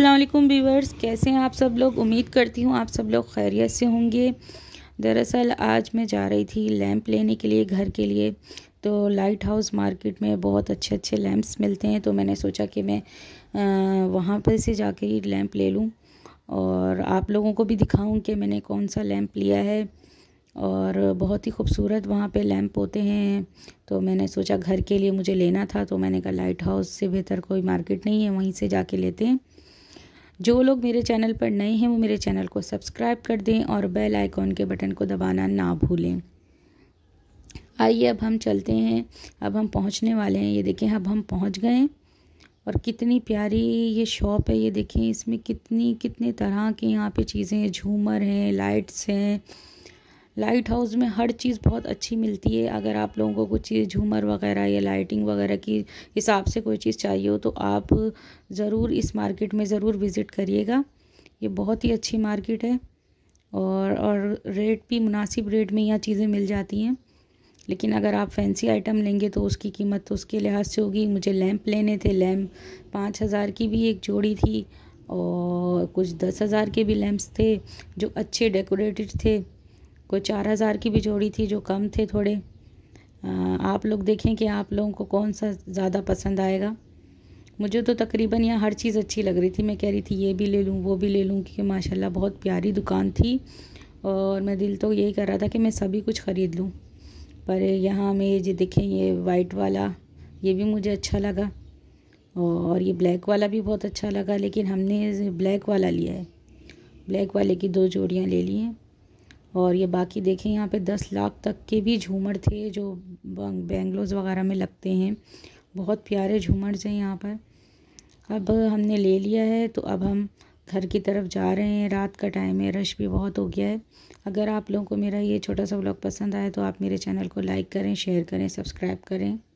अस्सलाम वीवर्स कैसे हैं आप सब लोग उम्मीद करती हूँ आप सब लोग खैरियत से होंगे दरअसल आज मैं जा रही थी लैंप लेने के लिए घर के लिए तो लाइट हाउस मार्केट में बहुत अच्छे अच्छे लैंप्स मिलते हैं तो मैंने सोचा कि मैं आ, वहाँ पर से जाके ही लैंप ले लूँ और आप लोगों को भी दिखाऊँ कि मैंने कौन सा लैंप लिया है और बहुत ही खूबसूरत वहाँ पे लैंप होते हैं तो मैंने सोचा घर के लिए मुझे लेना था तो मैंने कहा लाइट हाउस से बेहतर कोई मार्केट नहीं है वहीं से जाके लेते हैं जो लोग मेरे चैनल पर नए हैं वो मेरे चैनल को सब्सक्राइब कर दें और बेल आइकॉन के बटन को दबाना ना भूलें आइए अब हम चलते हैं अब हम पहुंचने वाले हैं ये देखें अब हम पहुंच गए और कितनी प्यारी ये शॉप है ये देखें इसमें कितनी कितने तरह के यहाँ पे चीज़ें झूमर हैं लाइट्स हैं लाइट हाउस में हर चीज़ बहुत अच्छी मिलती है अगर आप लोगों को कुछ चीज़ झूमर वगैरह या लाइटिंग वगैरह की हिसाब से कोई चीज़ चाहिए हो तो आप ज़रूर इस मार्केट में ज़रूर विज़िट करिएगा ये बहुत ही अच्छी मार्केट है और और रेट भी मुनासिब रेट में यहाँ चीज़ें मिल जाती हैं लेकिन अगर आप फैंसी आइटम लेंगे तो उसकी कीमत तो उसके लिहाज से होगी मुझे लैम्प लेने थे लैम्प पाँच हज़ार की भी एक जोड़ी थी और कुछ दस हज़ार के भी लैम्प्स थे जो अच्छे डेकोरेटेड थे कोई चार हज़ार की भी जोड़ी थी जो कम थे थोड़े आप लोग देखें कि आप लोगों को कौन सा ज़्यादा पसंद आएगा मुझे तो तकरीबन यहाँ हर चीज़ अच्छी लग रही थी मैं कह रही थी ये भी ले लूँ वो भी ले लूँ क्योंकि माशाल्लाह बहुत प्यारी दुकान थी और मैं दिल तो यही कर रहा था कि मैं सभी कुछ ख़रीद लूँ पर यहाँ में ये देखें ये वाइट वाला ये भी मुझे अच्छा लगा और ये ब्लैक वाला भी बहुत अच्छा लगा लेकिन हमने ब्लैक वाला लिया है ब्लैक वाले की दो जोड़ियाँ ले ली हैं और ये बाकी देखें यहाँ पे दस लाख तक के भी झूमर थे जो बेंगलोज वगैरह में लगते हैं बहुत प्यारे झूमर हैं यहाँ पर अब हमने ले लिया है तो अब हम घर की तरफ जा रहे हैं रात का टाइम है रश भी बहुत हो गया है अगर आप लोगों को मेरा ये छोटा सा ब्लॉग पसंद आया तो आप मेरे चैनल को लाइक करें शेयर करें सब्सक्राइब करें